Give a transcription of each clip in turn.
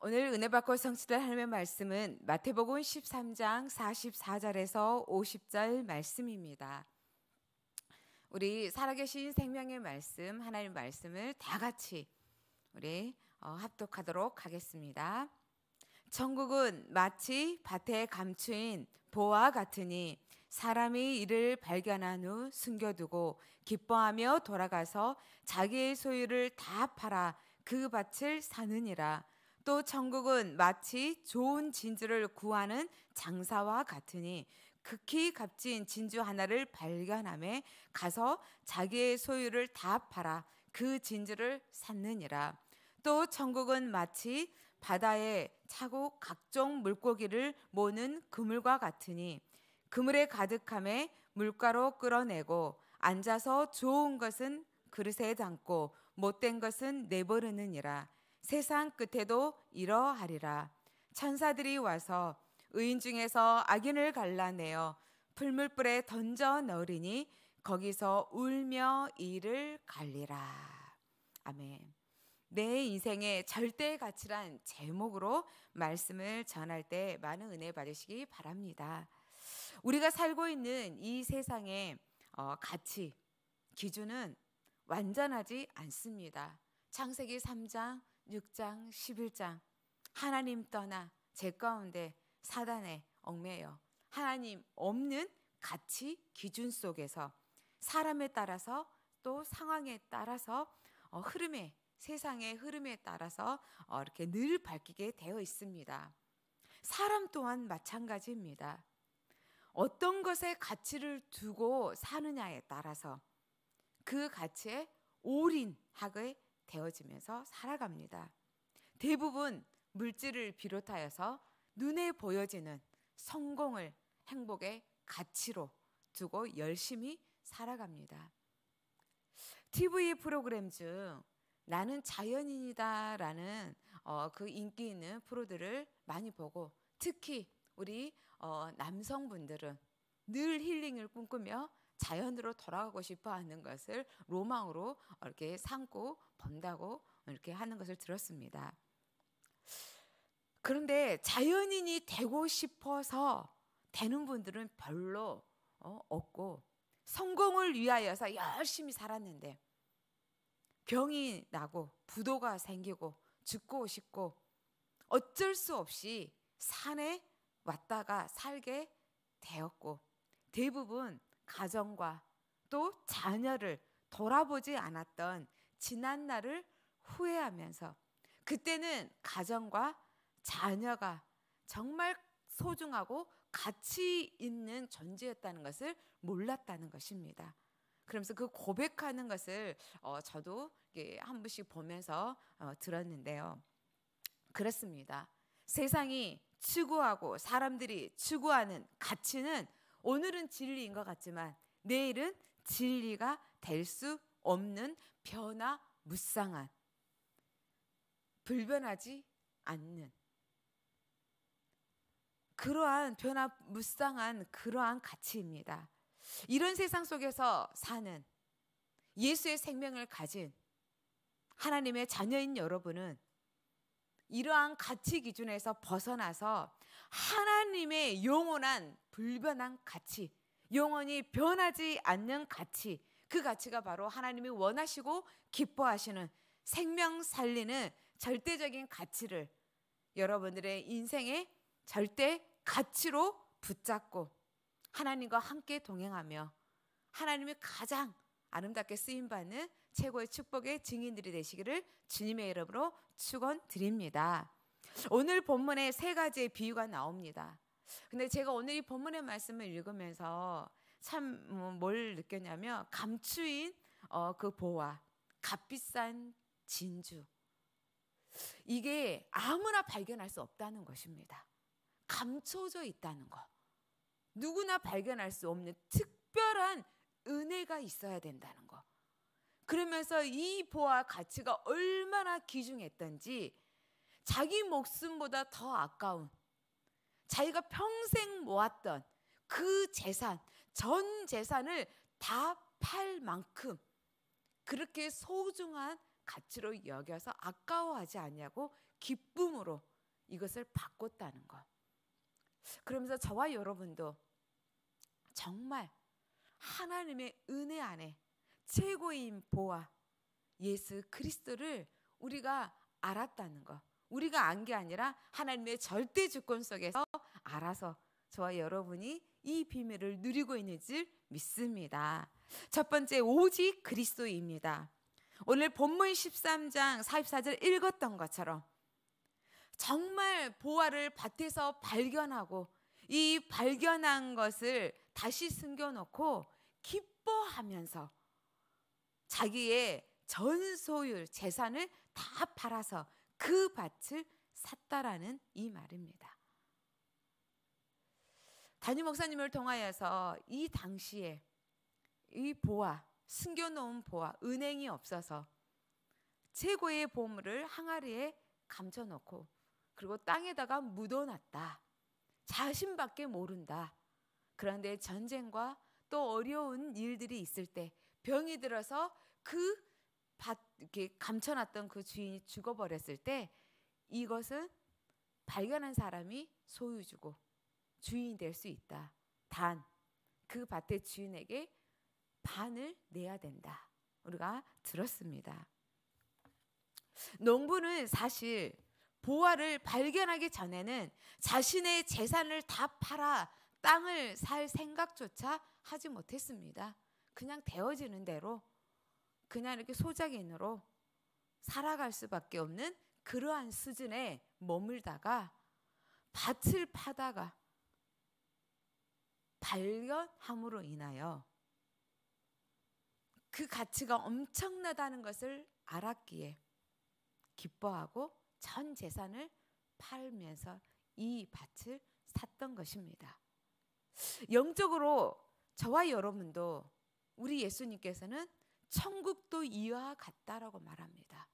오늘 은혜 받고 성취될 하나님의 말씀은 마태복음 13장 44절에서 50절 말씀입니다. 우리 살아계신 생명의 말씀 하나님 말씀을 다 같이 우리 어, 합독하도록 하겠습니다. 천국은 마치 밭에 감추인 보화 같으니 사람이 이를 발견한 후 숨겨두고 기뻐하며 돌아가서 자기의 소유를 다 팔아 그 밭을 사느니라 또 천국은 마치 좋은 진주를 구하는 장사와 같으니 극히 값진 진주 하나를 발견함에 가서 자기의 소유를 다 팔아 그 진주를 샀느니라. 또 천국은 마치 바다에 차고 각종 물고기를 모는 그물과 같으니 그물에 가득함에 물가로 끌어내고 앉아서 좋은 것은 그릇에 담고 못된 것은 내버리느니라. 세상 끝에도 이러하리라. 천사들이 와서 의인 중에서 악인을 갈라내어 풀물불에 던져 넣으리니 거기서 울며 이를 갈리라. 아멘. 내 인생의 절대 가치란 제목으로 말씀을 전할 때 많은 은혜 받으시기 바랍니다. 우리가 살고 있는 이 세상의 어, 가치 기준은 완전하지 않습니다. 창세기 3장 6장 11장 하나님 떠나 제 가운데 사단에 얽매여 하나님 없는 가치 기준 속에서 사람에 따라서 또 상황에 따라서 어, 흐름에 세상의 흐름에 따라서 어, 이렇게 늘 밝히게 되어 있습니다. 사람 또한 마찬가지입니다. 어떤 것에 가치를 두고 사느냐에 따라서 그 가치에 올인하게 되어지면서 살아갑니다. 대부분 물질을 비롯하여서 눈에 보여지는 성공을 행복의 가치로 두고 열심히 살아갑니다. TV 프로그램 중 나는 자연인이다 라는 어, 그 인기 있는 프로들을 많이 보고 특히 우리 어, 남성분들은 늘 힐링을 꿈꾸며 자연으로 돌아가고 싶어 하는 것을 로망으로 이렇게 삼고 번다고 이렇게 하는 것을 들었습니다. 그런데 자연인이 되고 싶어서 되는 분들은 별로 어, 없고 성공을 위하여서 열심히 살았는데 병이 나고 부도가 생기고 죽고 싶고 어쩔 수 없이 산에 왔다가 살게 되었고 대부분 가정과 또 자녀를 돌아보지 않았던 지난 날을 후회하면서 그때는 가정과 자녀가 정말 소중하고 가치 있는 존재였다는 것을 몰랐다는 것입니다. 그러면서 그 고백하는 것을 어, 저도 한 번씩 보면서 어, 들었는데요. 그렇습니다. 세상이 추구하고 사람들이 추구하는 가치는 오늘은 진리인 것 같지만 내일은 진리가 될수 없는 변화 무쌍한 불변하지 않는 그러한 변화 무쌍한 그러한 가치입니다. 이런 세상 속에서 사는 예수의 생명을 가진 하나님의 자녀인 여러분은 이러한 가치 기준에서 벗어나서 하나님의 영원한 불변한 가치, 영원히 변하지 않는 가치, 그 가치가 바로 하나님이 원하시고 기뻐하시는 생명 살리는 절대적인 가치를 여러분들의 인생의 절대 가치로 붙잡고 하나님과 함께 동행하며 하나님이 가장 아름답게 쓰임 받는 최고의 축복의 증인들이 되시기를 주님의 이름으로 축원드립니다. 오늘 본문에 세 가지의 비유가 나옵니다. 근데 제가 오늘 이 본문의 말씀을 읽으면서 참뭘 뭐 느꼈냐면 감추인 어, 그 보화, 값비싼 진주. 이게 아무나 발견할 수 없다는 것입니다. 감춰져 있다는 것. 누구나 발견할 수 없는 특별한 은혜가 있어야 된다는 것. 그러면서 이 보아 가치가 얼마나 귀중했던지 자기 목숨보다 더 아까운 자기가 평생 모았던 그 재산, 전 재산을 다 팔 만큼 그렇게 소중한 가치로 여겨서 아까워하지 않냐고 기쁨으로 이것을 바꿨다는 것. 그러면서 저와 여러분도 정말 하나님의 은혜 안에 최고인 보아 예수 그리스도를 우리가 알았다는 것. 우리가 안 게 아니라 하나님의 절대 주권 속에서 알아서 저와 여러분이 이 비밀을 누리고 있는 줄 믿습니다. 첫 번째 오직 그리스도입니다. 오늘 본문 13장 44절 읽었던 것처럼 정말 보아를 밭에서 발견하고 이 발견한 것을 다시 숨겨놓고 기뻐하면서 자기의 전 소유 재산을 다 팔아서 그 밭을 샀다라는 이 말입니다. 담임 목사님을 통하여서 이 당시에 이 보아 숨겨놓은 보아 은행이 없어서 최고의 보물을 항아리에 감춰놓고 그리고 땅에다가 묻어놨다. 자신밖에 모른다. 그런데 전쟁과 또 어려운 일들이 있을 때 병이 들어서 그 밭, 이렇게 감춰놨던 그 주인이 죽어버렸을 때 이것은 발견한 사람이 소유주고 주인이 될수 있다. 단, 그 밭의 주인에게 반을 내야 된다. 우리가 들었습니다. 농부는 사실 보화를 발견하기 전에는 자신의 재산을 다 팔아 땅을 살 생각조차 하지 못했습니다. 그냥 되어지는 대로 그냥 이렇게 소작인으로 살아갈 수밖에 없는 그러한 수준에 머물다가 밭을 파다가 발견함으로 인하여 그 가치가 엄청나다는 것을 알았기에 기뻐하고 전 재산을 팔면서 이 밭을 샀던 것입니다. 영적으로 저와 여러분도 우리 예수님께서는 천국도 이와 같다라고 말합니다.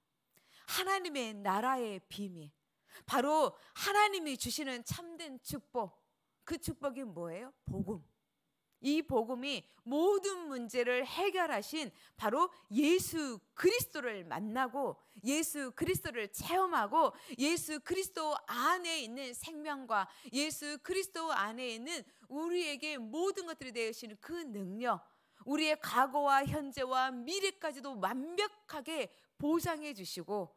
하나님의 나라의 비밀, 바로 하나님이 주시는 참된 축복, 그 축복이 뭐예요? 복음. 이 복음이 모든 문제를 해결하신 바로 예수 그리스도를 만나고 예수 그리스도를 체험하고 예수 그리스도 안에 있는 생명과 예수 그리스도 안에 있는 우리에게 모든 것들이 되시는 그 능력 우리의 과거와 현재와 미래까지도 완벽하게 보장해 주시고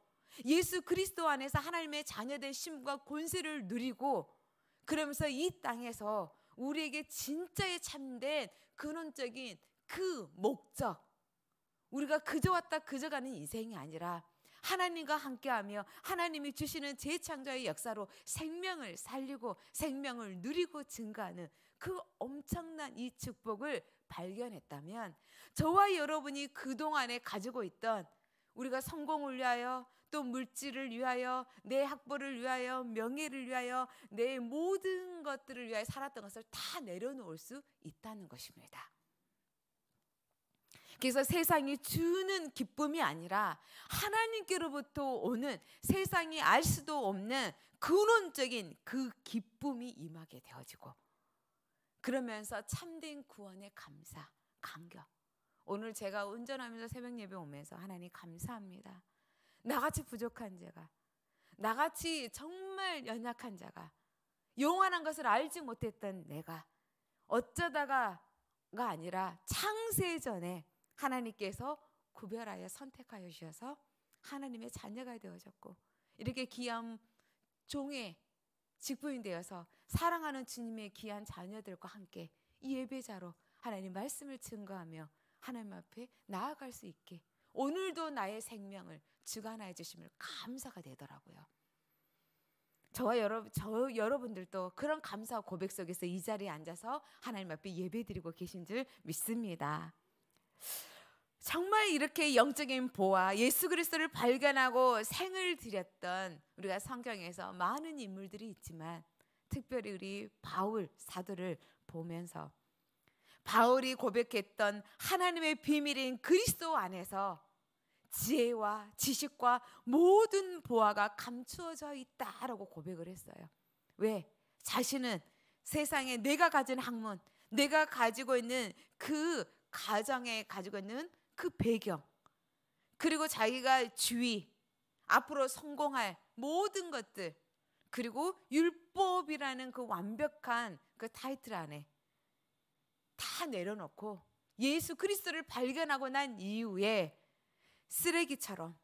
예수 그리스도 안에서 하나님의 자녀된 신과 권세를 누리고 그러면서 이 땅에서 우리에게 진짜의 참된 근원적인 그 목적, 우리가 그저 왔다 그저 가는 인생이 아니라 하나님과 함께하며 하나님이 주시는 재창조의 역사로 생명을 살리고 생명을 누리고 증가하는 그 엄청난 이 축복을 발견했다면 저와 여러분이 그동안에 가지고 있던 우리가 성공을 위하여 또 물질을 위하여 내 학벌을 위하여 명예를 위하여 내 모든 것들을 위하여 살았던 것을 다 내려놓을 수 있다는 것입니다. 그래서 세상이 주는 기쁨이 아니라 하나님께로부터 오는 세상이 알 수도 없는 근원적인 그 기쁨이 임하게 되어지고 그러면서 참된 구원의 감사, 감격 오늘 제가 운전하면서 새벽 예배 오면서 하나님 감사합니다. 나같이 부족한 제가, 나같이 정말 연약한 자가, 용한한 것을 알지 못했던 내가 어쩌다가가 아니라 창세전에 하나님께서 구별하여 선택하여 주셔서 하나님의 자녀가 되어졌고 이렇게 귀한 종의 직분이 되어서 사랑하는 주님의 귀한 자녀들과 함께 이 예배자로 하나님 말씀을 증거하며 하나님 앞에 나아갈 수 있게 오늘도 나의 생명을 주관하여 주심을 감사가 되더라고요. 저와 여러분, 저 여러분들도 그런 감사 고백 속에서 이 자리에 앉아서 하나님 앞에 예배드리고 계신 줄 믿습니다. 정말 이렇게 영적인 보아 예수 그리스도를 발견하고 생을 드렸던 우리가 성경에서 많은 인물들이 있지만 특별히 우리 바울 사도를 보면서 바울이 고백했던 하나님의 비밀인 그리스도 안에서 지혜와 지식과 모든 보화가 감추어져 있다라고 고백을 했어요. 왜? 자신은 세상에 내가 가진 학문, 내가 가지고 있는 그 가정에 가지고 있는 그 배경, 그리고 자기가 주위, 앞으로 성공할 모든 것들, 그리고 율법이라는 그 완벽한 그 타이틀 안에 다 내려놓고 예수 그리스도를 발견하고 난 이후에 쓰레기처럼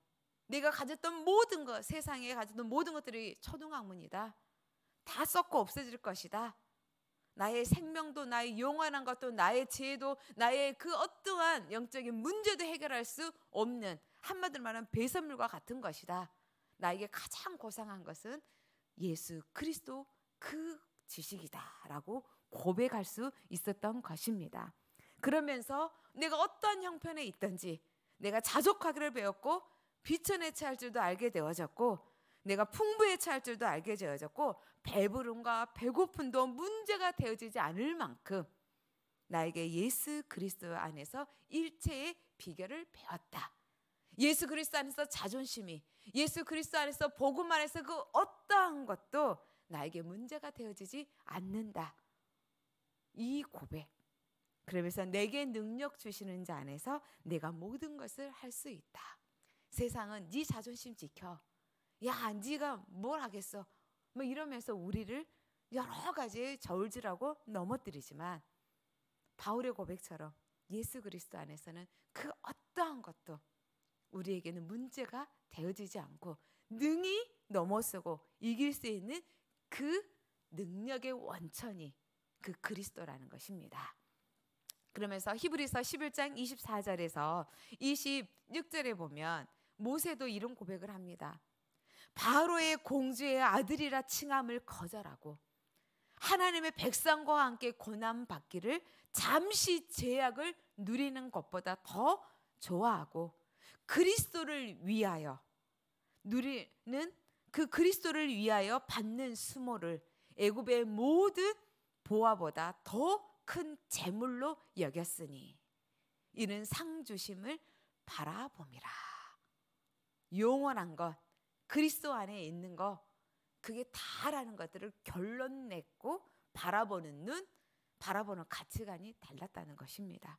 내가 가졌던 모든 것, 세상에 가졌던 모든 것들이 초등학문이다. 다 썩고 없어질 것이다. 나의 생명도 나의 영원한 것도 나의 지혜도 나의 그 어떠한 영적인 문제도 해결할 수 없는 한마디로 말하면 배선물과 같은 것이다. 나에게 가장 고상한 것은 예수 그리스도 그 지식이다라고 고백할 수 있었던 것입니다. 그러면서 내가 어떤 형편에 있든지 내가 자족하기를 배웠고 비천에 처할 줄도 알게 되어졌고 내가 풍부에 처할 줄도 알게 되어졌고 배부름과 배고픔도 문제가 되어지지 않을 만큼 나에게 예수 그리스도 안에서 일체의 비결을 배웠다. 예수 그리스도 안에서 자존심이 예수 그리스도 안에서 복음 안에서 그 어떠한 것도 나에게 문제가 되어지지 않는다. 이 고백. 그러면서 내게 능력 주시는 자 안에서 내가 모든 것을 할 수 있다. 세상은 네 자존심 지켜. 야, 네가 뭘 하겠어? 뭐 이러면서 우리를 여러 가지 저울질하고 넘어뜨리지만 바울의 고백처럼 예수 그리스도 안에서는 그 어떠한 것도 우리에게는 문제가 되어지지 않고 능히 넘어서고 이길 수 있는 그 능력의 원천이 그 그리스도라는 것입니다. 그러면서 히브리서 11장 24절에서 26절에 보면 모세도 이런 고백을 합니다. 바로의 공주의 아들이라 칭함을 거절하고 하나님의 백성과 함께 고난 받기를 잠시 제약을 누리는 것보다 더 좋아하고 그리스도를 위하여 누리는 그 그리스도를 위하여 받는 수모를 애굽의 모든 보아보다 더 큰 재물로 여겼으니 이는 상 주심을 바라봄이라. 영원한 것, 그리스도 안에 있는 것, 그게 다라는 것들을 결론 냈고 바라보는 눈, 바라보는 가치관이 달랐다는 것입니다.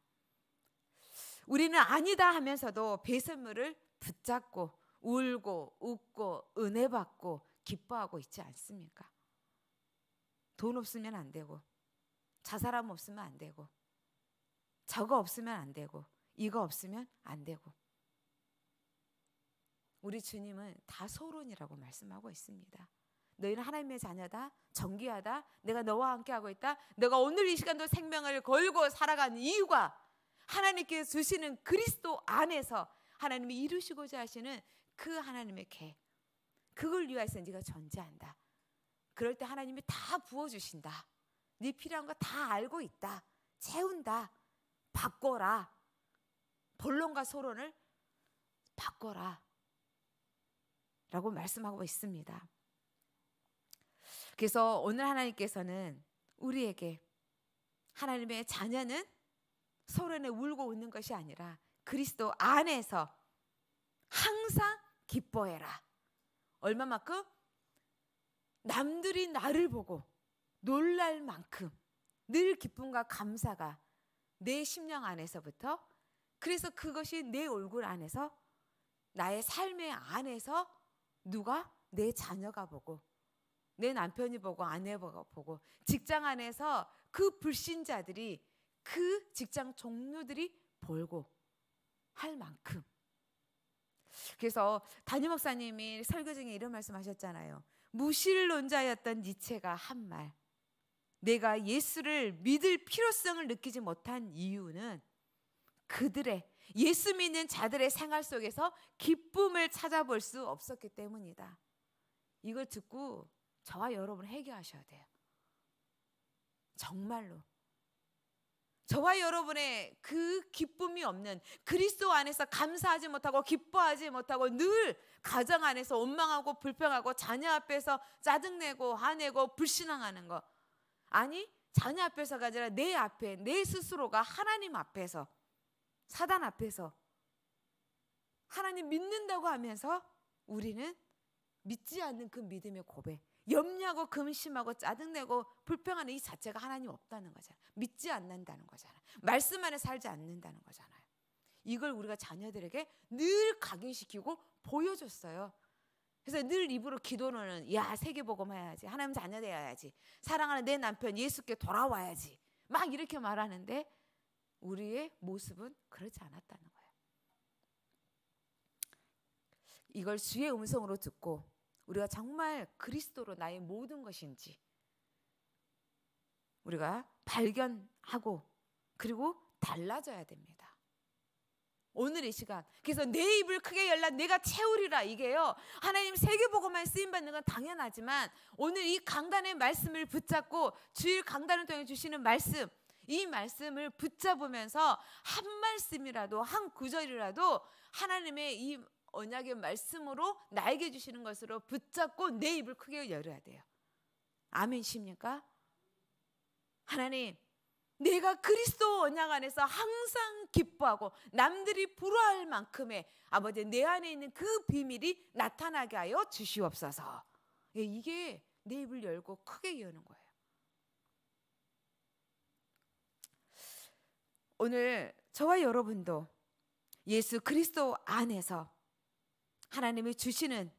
우리는 아니다 하면서도 배선물을 붙잡고 울고 웃고 은혜 받고 기뻐하고 있지 않습니까? 돈 없으면 안 되고 자살함 없으면 안 되고 저거 없으면 안 되고 이거 없으면 안 되고 우리 주님은 다 소론이라고 말씀하고 있습니다. 너희는 하나님의 자녀다, 정기하다, 내가 너와 함께하고 있다. 내가 오늘 이 시간도 생명을 걸고 살아간 이유가 하나님께 주시는 그리스도 안에서 하나님이 이루시고자 하시는 그 하나님의 계 그걸 위하여서 네가 존재한다. 그럴 때 하나님이 다 부어주신다. 네 필요한 거 다 알고 있다. 채운다. 바꿔라. 본론과 소론을 바꿔라. 라고 말씀하고 있습니다. 그래서 오늘 하나님께서는 우리에게 하나님의 자녀는 소련에 울고 웃는 것이 아니라 그리스도 안에서 항상 기뻐해라. 얼마만큼? 남들이 나를 보고 놀랄 만큼 늘 기쁨과 감사가 내 심령 안에서부터 그래서 그것이 내 얼굴 안에서 나의 삶의 안에서 누가 내 자녀가 보고 내 남편이 보고 아내가 보고 직장 안에서 그 불신자들이 그 직장 종류들이 벌고 할 만큼 그래서 담임 목사님이 설교 중에 이런 말씀하셨잖아요. 무실론자였던 니체가 한 말. 내가 예수를 믿을 필요성을 느끼지 못한 이유는 그들의 예수 믿는 자들의 생활 속에서 기쁨을 찾아볼 수 없었기 때문이다. 이걸 듣고 저와 여러분 해결하셔야 돼요. 정말로 저와 여러분의 그 기쁨이 없는 그리스도 안에서 감사하지 못하고 기뻐하지 못하고 늘 가정 안에서 원망하고 불평하고 자녀 앞에서 짜증내고 화내고 불신앙하는 것 아니 자녀 앞에서가 아니라 내 앞에 내 스스로가 하나님 앞에서 사단 앞에서 하나님 믿는다고 하면서 우리는 믿지 않는 그 믿음의 고백 염려하고 금심하고 짜증내고 불평하는 이 자체가 하나님 없다는 거잖아. 요 믿지 않는다는 거잖아. 요 말씀 안에 살지 않는다는 거잖아요. 이걸 우리가 자녀들에게 늘 각인시키고 보여줬어요. 그래서 늘 입으로 기도는 야 세계복음 해야지 하나님 자녀 되어야지 사랑하는 내 남편 예수께 돌아와야지 막 이렇게 말하는데 우리의 모습은 그렇지 않았다는 거예요. 이걸 주의 음성으로 듣고 우리가 정말 그리스도로 나의 모든 것인지 우리가 발견하고 그리고 달라져야 됩니다. 오늘 이 시간. 그래서 내 입을 크게 열라 내가 채우리라 이게요. 하나님 세계보고만 쓰임받는 건 당연하지만 오늘 이 강단의 말씀을 붙잡고 주일 강단을 통해 주시는 말씀 이 말씀을 붙잡으면서 한 말씀이라도 한 구절이라도 하나님의 이 언약의 말씀으로 나에게 주시는 것으로 붙잡고 내 입을 크게 열어야 돼요. 아멘십니까? 하나님, 내가 그리스도 언약 안에서 항상 기뻐하고 남들이 부러할 만큼의 아버지 내 안에 있는 그 비밀이 나타나게 하여 주시옵소서. 예, 이게 내 입을 열고 크게 여는 거예요. 오늘 저와 여러분도 예수 그리스도 안에서 하나님이 주시는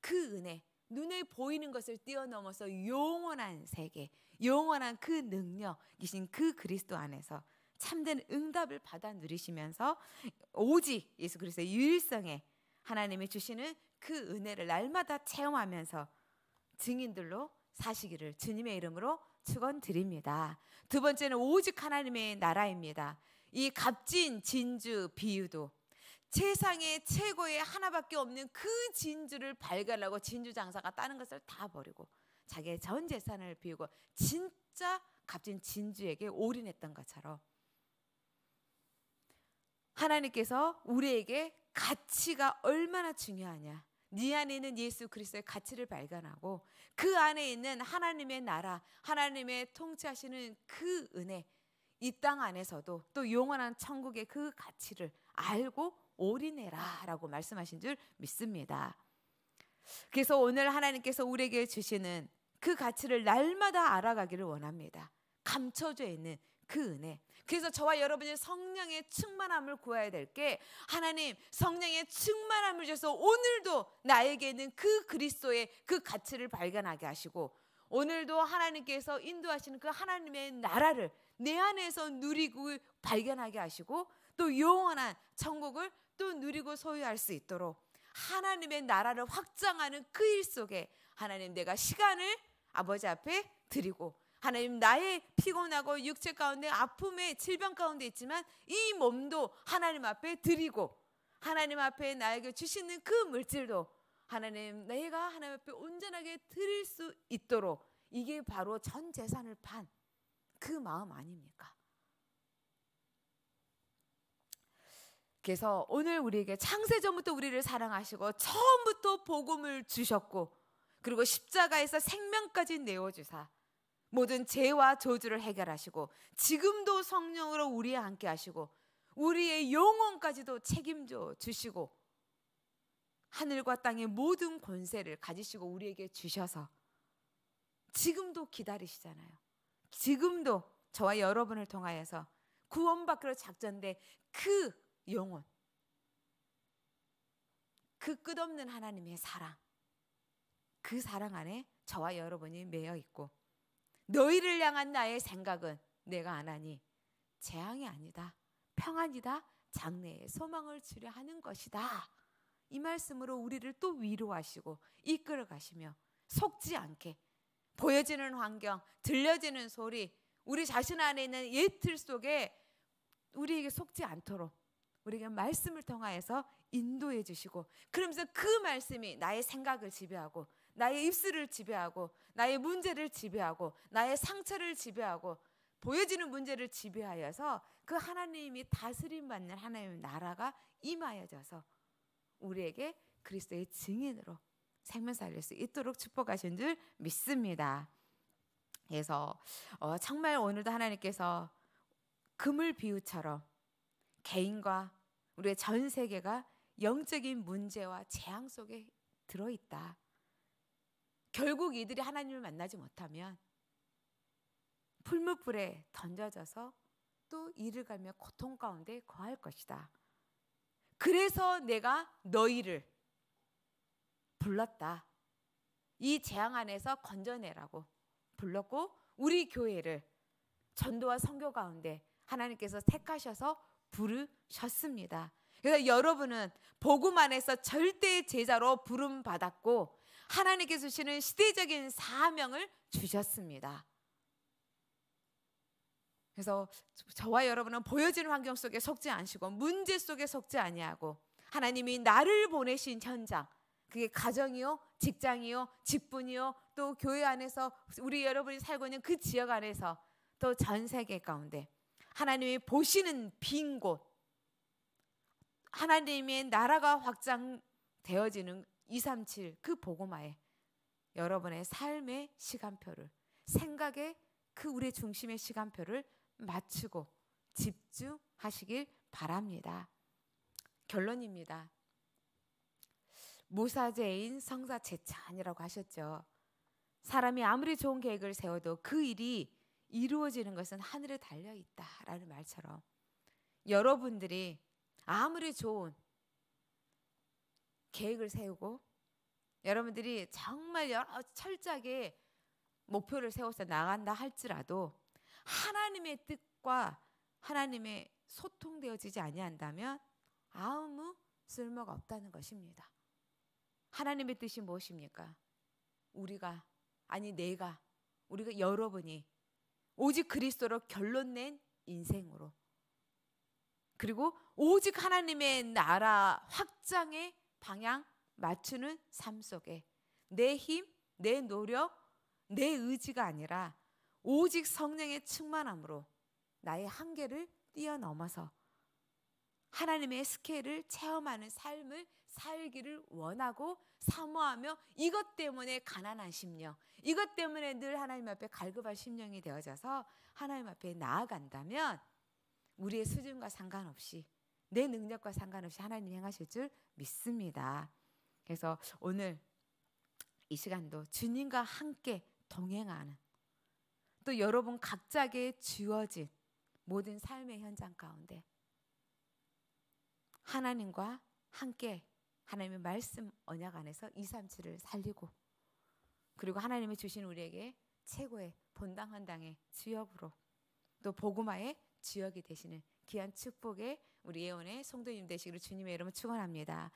그 은혜, 눈에 보이는 것을 뛰어넘어서 영원한 세계, 영원한 그 능력이신 그 그리스도 안에서 참된 응답을 받아 누리시면서 오직 예수 그리스도의 유일성에 하나님이 주시는 그 은혜를 날마다 체험하면서 증인들로 사시기를 주님의 이름으로 축원드립니다. 두 번째는 오직 하나님의 나라입니다. 이 값진 진주 비유도 세상에 최고의 하나밖에 없는 그 진주를 발견하고 진주 장사가 따는 것을 다 버리고 자기의 전 재산을 비우고 진짜 값진 진주에게 올인했던 것처럼 하나님께서 우리에게 가치가 얼마나 중요하냐. 네 안에 있는 예수 그리스도의 가치를 발견하고 그 안에 있는 하나님의 나라, 하나님의 통치하시는 그 은혜, 이 땅 안에서도 또 영원한 천국의 그 가치를 알고 올인해라라고 말씀하신 줄 믿습니다. 그래서 오늘 하나님께서 우리에게 주시는 그 가치를 날마다 알아가기를 원합니다. 감춰져 있는 그 은혜. 그래서 저와 여러분이 성령의 충만함을 구해야 될 게 하나님 성령의 충만함을 주셔서 오늘도 나에게 있는 그 그리스도의 그 가치를 발견하게 하시고 오늘도 하나님께서 인도하시는 그 하나님의 나라를 내 안에서 누리고 발견하게 하시고 또 영원한 천국을 또 누리고 소유할 수 있도록 하나님의 나라를 확장하는 그 일 속에 하나님 내가 시간을 아버지 앞에 드리고 하나님 나의 피곤하고 육체 가운데 아픔의 질병 가운데 있지만 이 몸도 하나님 앞에 드리고 하나님 앞에 나에게 주시는 그 물질도 하나님 내가 하나님 앞에 온전하게 드릴 수 있도록 이게 바로 전 재산을 판 그 마음 아닙니까? 그래서 오늘 우리에게 창세전부터 우리를 사랑하시고 처음부터 복음을 주셨고 그리고 십자가에서 생명까지 내어주사 모든 죄와 저주를 해결하시고 지금도 성령으로 우리와 함께 하시고 우리의 영혼까지도 책임져 주시고 하늘과 땅의 모든 권세를 가지시고 우리에게 주셔서 지금도 기다리시잖아요. 지금도 저와 여러분을 통하여서 구원받기로 작전된 그 영혼그 끝없는 하나님의 사랑. 그 사랑 안에 저와 여러분이 매여 있고 너희를 향한 나의 생각은 내가 안 하니 재앙이 아니다. 평안이다. 장래의 소망을 주려 하는 것이다. 이 말씀으로 우리를 또 위로하시고 이끌어 가시며 속지 않게 보여지는 환경, 들려지는 소리, 우리 자신 안에 있는 예틀 속에 우리에게 속지 않도록 우리에게 말씀을 통하여서 인도해 주시고 그러면서 그 말씀이 나의 생각을 지배하고 나의 입술을 지배하고 나의 문제를 지배하고 나의 상처를 지배하고 보여지는 문제를 지배하여서 그 하나님이 다스림 받는 하나님의 나라가 임하여져서 우리에게 그리스도의 증인으로 생명 살릴 수 있도록 축복하신 줄 믿습니다. 그래서 어, 정말 오늘도 하나님께서 금을 비유처럼 개인과 우리의 전 세계가 영적인 문제와 재앙 속에 들어 있다. 결국 이들이 하나님을 만나지 못하면 풀무불에 던져져서 또 이를 갈며 고통 가운데 거할 것이다. 그래서 내가 너희를 불렀다. 이 재앙 안에서 건져내라고 불렀고 우리 교회를 전도와 성교 가운데 하나님께서 택하셔서 부르셨습니다. 그래서 여러분은 복음 안에서 절대 제자로 부름 받았고 하나님께 주시는 시대적인 사명을 주셨습니다. 그래서 저와 여러분은 보여지는 환경 속에 속지 않시고 문제 속에 속지 아니하고 하나님이 나를 보내신 현장 그게 가정이요, 직장이요, 직분이요, 또 교회 안에서 우리 여러분이 살고 있는 그 지역 안에서 또 전 세계 가운데 하나님이 보시는 빈 곳, 하나님의 나라가 확장되어지는 237 그 보고마에 여러분의 삶의 시간표를 생각의 그 우리의 중심의 시간표를 맞추고 집중하시길 바랍니다. 결론입니다. 무사제인 성사제찬이라고 하셨죠. 사람이 아무리 좋은 계획을 세워도 그 일이 이루어지는 것은 하늘에 달려 있다라는 말처럼 여러분들이 아무리 좋은 계획을 세우고 여러분들이 정말 여러 철저하게 목표를 세워서 나간다 할지라도 하나님의 뜻과 하나님의 소통되어지지 아니한다면 아무 쓸모가 없다는 것입니다. 하나님의 뜻이 무엇입니까? 우리가 아니 내가 우리가 여러분이 오직 그리스도로 결론낸 인생으로 그리고 오직 하나님의 나라 확장의 방향 맞추는 삶 속에 내 힘, 내 노력, 내 의지가 아니라 오직 성령의 충만함으로 나의 한계를 뛰어넘어서 하나님의 스케일을 체험하는 삶을 살기를 원하고 사모하며 이것 때문에 가난한 심령, 이것 때문에 늘 하나님 앞에 갈급한 심령이 되어져서 하나님 앞에 나아간다면 우리의 수준과 상관없이 내 능력과 상관없이 하나님 행하실 줄 믿습니다. 그래서 오늘 이 시간도 주님과 함께 동행하는 또 여러분 각자에게 주어진 모든 삶의 현장 가운데 하나님과 함께 하나님의 말씀 언약 안에서 237을 살리고 그리고 하나님이 주신 우리에게 최고의 본당 한당의 지역으로 또 복음화의 지역이 되시는 귀한 축복에 우리 예언의 성도님 되시기를 주님의 이름으로 축원합니다.